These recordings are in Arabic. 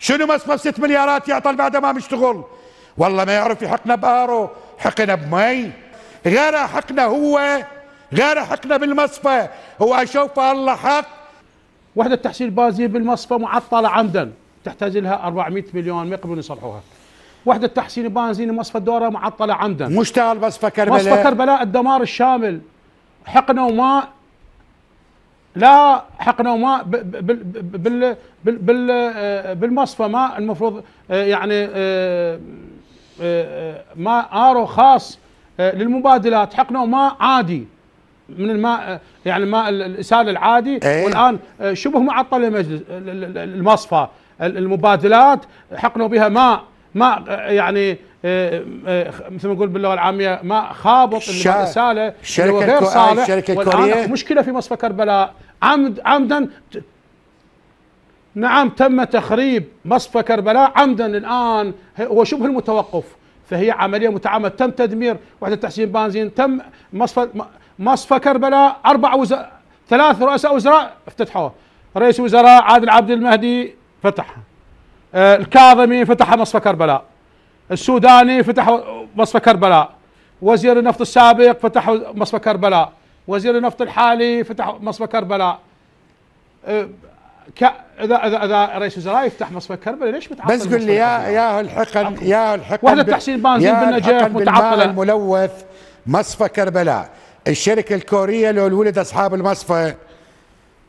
شنو مصرف 6 مليارات يعطل بعد ما مشتغل والله ما يعرف يحقنا بارو حقنا بمي غير حقنا هو غير حقنا بالمصفى هو اشوفه الله حق وحده تحصيل بازيه بالمصفى معطله عمدا تحتاج لها 400 مليون ما يقبلون يصلحوها وحدة تحسين بنزين مصفى الدورة معطلة عمدا مشتغل مصفى كربلاء مصفى كربلاء الدمار الشامل حقنة وماء لا حقنوا ماء بال بال آه، بالمصفى ماء المفروض آه، يعني آه، ماء ارو خاص للمبادلات حقنوا ماء عادي من الماء يعني الماء الاسال العادي أيه؟ والان شبه معطل المصفى المبادلات حقنوا بها ماء ما يعني آه، آه، مثل ما نقول باللغه العاميه ما خابط الرساله اللي شركه غير آه، صالح شركه مشكله في مصفى كربلاء عمد عمدا نعم تم تخريب مصفى كربلاء عمدا الان هو شبه المتوقف فهي عمليه متعمد تم تدمير وحده تحسين بنزين تم مصفى مصفى كربلاء اربع وزراء ثلاث رؤساء وزراء افتتحوها رئيس وزراء عادل عبد المهدي فتحها آه، الكاظمي فتح مصفى كربلاء السوداني فتح مصفى كربلاء وزير النفط السابق فتح مصفى كربلاء وزير النفط الحالي فتح مصفى كربلاء آه، ك... اذا اذا اذا رئيس وزراء يفتح مصفى كربلاء ليش متعطل بس قل لي يا يا الحقن يا الحقن وحده تحسين بنزين بالنجف متعطله الملوث مصفى كربلاء الشركه الكوريه لو ولد اصحاب المصفى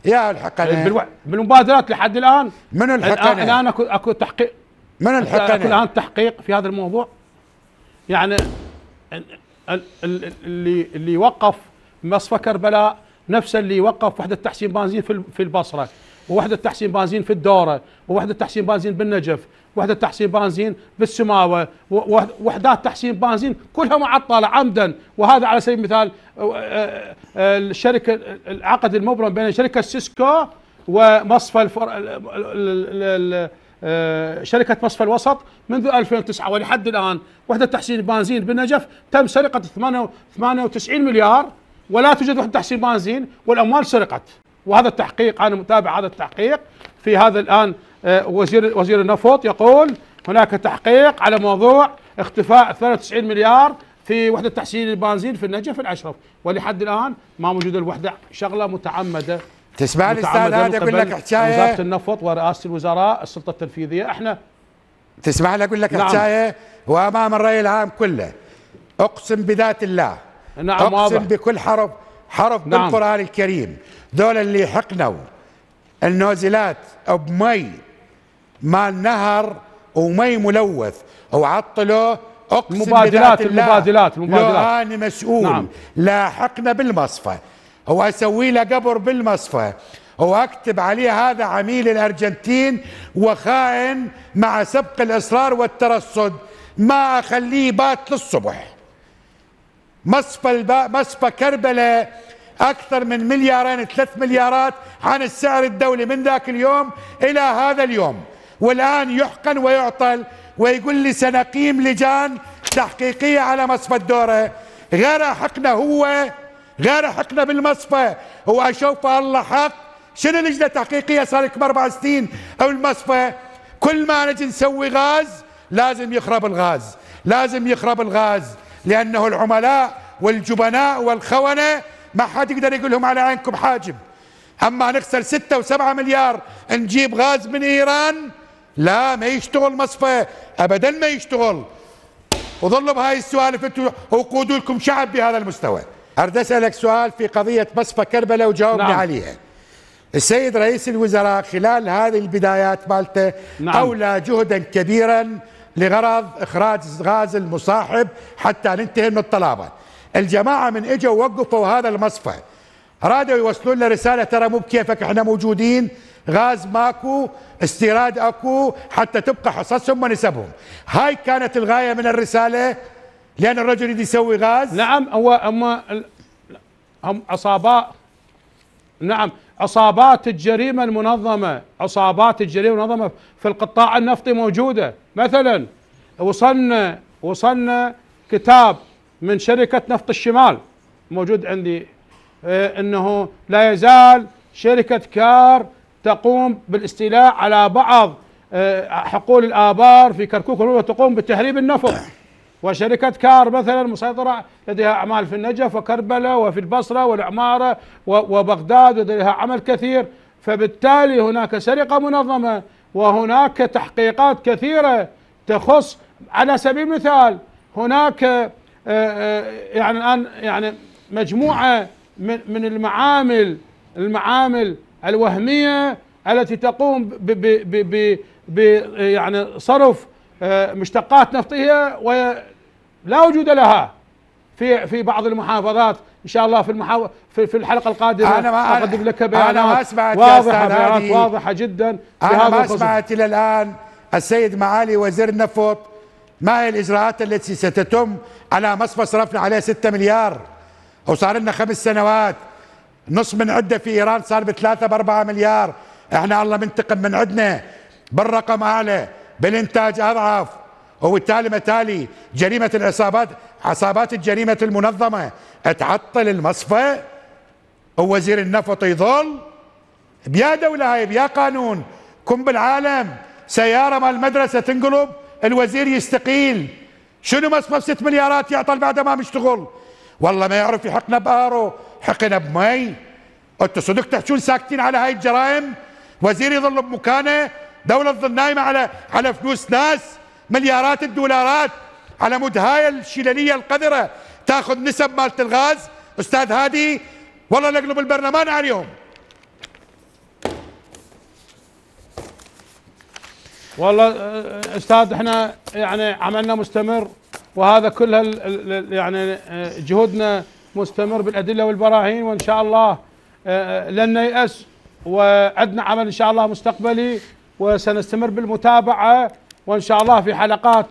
يا الحقنا إيه، بالو... بالمبادرات لحد الان من الحقنا الان اكو اكو تحقيق من الحقنا اكو الان تحقيق في هذا الموضوع يعني اللي اللي وقف مصفى كربلاء نفس اللي وقف وحده تحسين بنزين في البصره ووحده تحسين بنزين في الدوره ووحده تحسين بنزين بالنجف وحده تحسين بنزين بالسماوه ووحدات تحسين بنزين كلها معطله عمدا وهذا على سبيل المثال الشركه العقد المبرم بين شركه سيسكو ومصفى الفر... شركة مصفى الوسط منذ 2009 ولحد الآن وحدة تحسين بنزين بالنجف تم سرقة 98 مليار ولا توجد وحدة تحسين بنزين والأموال سرقت وهذا التحقيق انا متابع هذا التحقيق في هذا الان آه، وزير وزير النفط يقول هناك تحقيق على موضوع اختفاء 93 مليار في وحده تحسين البنزين في النجف الاشرف ولحد الان ما موجود الوحده شغله متعمده تسمع الاستاذ هذا اقول لك حكايه وزاره النفط ورئاسه الوزراء السلطه التنفيذيه احنا تسمع لي اقول لك نعم. حكايه وامام الراي العام كله اقسم بذات الله نعم اقسم واضح. بكل حرف حرف نعم. بالقرآن الكريم دول اللي حقنوا النوزلات بمي مال نهر ومي ملوث وعطلوه اقسم مبادلات المبادلات المبادلات لو انا مسؤول نعم. لاحقنا بالمصفى واسوي له قبر بالمصفى واكتب عليه هذا عميل الارجنتين وخائن مع سبق الاصرار والترصد ما اخليه بات للصبح مصفى مصفى كربلاء أكثر من مليارين ثلاث مليارات عن السعر الدولي من ذاك اليوم إلى هذا اليوم والآن يحقن ويعطل ويقول لي سنقيم لجان تحقيقية على مصفى الدورة غير حقنا هو غير حقنا بالمصفى هو أشوف الله حق شنو لجنة تحقيقية صار لكم أربع سنين أو المصفى كل ما نجي نسوي غاز لازم يخرب الغاز لازم يخرب الغاز لأنه العملاء والجبناء والخونة ما حد يقدر يقول لهم على عينكم حاجب أما نخسر ستة وسبعة مليار نجيب غاز من إيران لا ما يشتغل مصفى أبدا ما يشتغل وظلوا بهاي السوالف انتم وقودوا لكم شعب بهذا المستوى اريد اسالك سؤال في قضيه مصفى كربلاء وجاوبني نعم. عليها السيد رئيس الوزراء خلال هذه البدايات مالته نعم. اولى جهدا كبيرا لغرض إخراج غاز المصاحب حتى ننتهي من الطلبة الجماعة من إجوا وقفوا هذا المصفى رادوا يوصلون لنا رسالة ترى مو بكيفك احنا موجودين غاز ماكو استيراد اكو حتى تبقى حصصهم ونسبهم هاي كانت الغاية من الرسالة لأن الرجل يريد يسوي غاز نعم هو أما هم عصابات نعم عصابات الجريمة المنظمة عصابات الجريمة المنظمة في القطاع النفطي موجودة مثلا وصلنا وصلنا كتاب من شركة نفط الشمال موجود عندي آه، انه لا يزال شركة كار تقوم بالاستيلاء على بعض آه، حقول الآبار في كركوك وتقوم بتهريب النفط وشركة كار مثلا مسيطرة لديها أعمال في النجف وكربلاء وفي البصرة والعمارة وبغداد لديها عمل كثير فبالتالي هناك سرقة منظمة وهناك تحقيقات كثيرة تخص على سبيل المثال هناك آه، آه، يعني الآن يعني مجموعة من المعامل المعامل الوهمية التي تقوم ب ب ب ب يعني صرف آه، مشتقات نفطيه ولا وجود لها في في بعض المحافظات ان شاء الله في المحاو... في, في الحلقه القادمه انا ما اقدم لك بيانات انا ما سمعت واضحه بيانات واضحه جدا انا ما سمعت الى الان السيد معالي وزير النفط ما هي الاجراءات التي ستتم على مصفى صرفنا عليه 6 مليار وصار لنا خمس سنوات نص من عده في ايران صار بثلاثه باربعه مليار احنا الله منتقم من عندنا بالرقم اعلى بالإنتاج أضعف وبالتالي متالي جريمة العصابات عصابات الجريمة المنظمة تعطل المصفى ووزير النفط يظل بيا دولة هاي بيا قانون كن بالعالم سيارة مال المدرسة تنقلب الوزير يستقيل شنو ب 6 مليارات يعطل بعد ما مشتغل والله ما يعرف يحقنا بارو حقنا بمي انتوا صدق تحجون ساكتين على هاي الجرائم وزير يظل بمكانه دولة تظل نايمة على على فلوس ناس مليارات الدولارات على مود هاي الشلالية القذرة تاخذ نسب مالت الغاز أستاذ هادي والله نقلب البرلمان عليهم والله استاذ احنا يعني عملنا مستمر وهذا هال يعني جهودنا مستمر بالادله والبراهين وان شاء الله لن نيأس وعندنا عمل ان شاء الله مستقبلي وسنستمر بالمتابعة وإن شاء الله في حلقات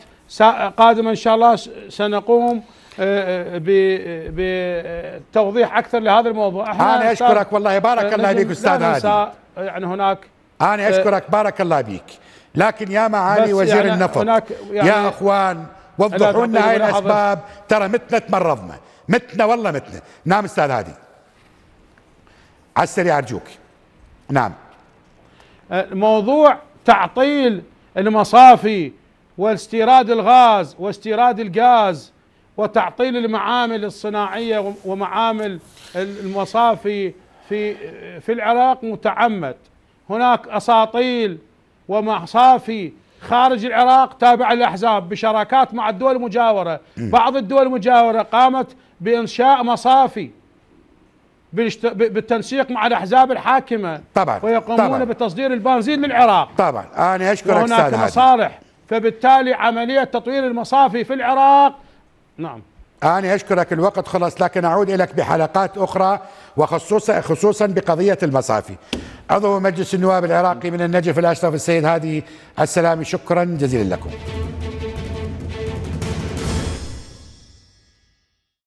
قادمة إن شاء الله سنقوم آه، آه، بتوضيح أكثر لهذا الموضوع أنا أشكرك والله بارك آه، الله فيك أستاذ هادي يعني هناك أنا أشكرك بارك الله بيك لكن يا معالي وزير يعني النفط يعني يا أخوان وضحوا لنا هاي الأسباب ترى متنا تمرضنا متنا والله متنا نعم أستاذ هادي على السريع أرجوك نعم موضوع تعطيل المصافي واستيراد الغاز واستيراد الغاز وتعطيل المعامل الصناعيه ومعامل المصافي في في العراق متعمد هناك اساطيل ومصافي خارج العراق تابعه للاحزاب بشراكات مع الدول المجاوره بعض الدول المجاوره قامت بانشاء مصافي بالتنسيق مع الاحزاب الحاكمه طبعا ويقومون طبعا بتصدير البنزين للعراق طبعا انا اشكرك استاذ هناك مصالح فبالتالي عمليه تطوير المصافي في العراق نعم أنا أشكرك الوقت خلص لكن أعود إليك بحلقات أخرى وخصوصا خصوصا بقضية المصافي عضو مجلس النواب العراقي من النجف الأشرف السيد هادي السلامي شكرا جزيلا لكم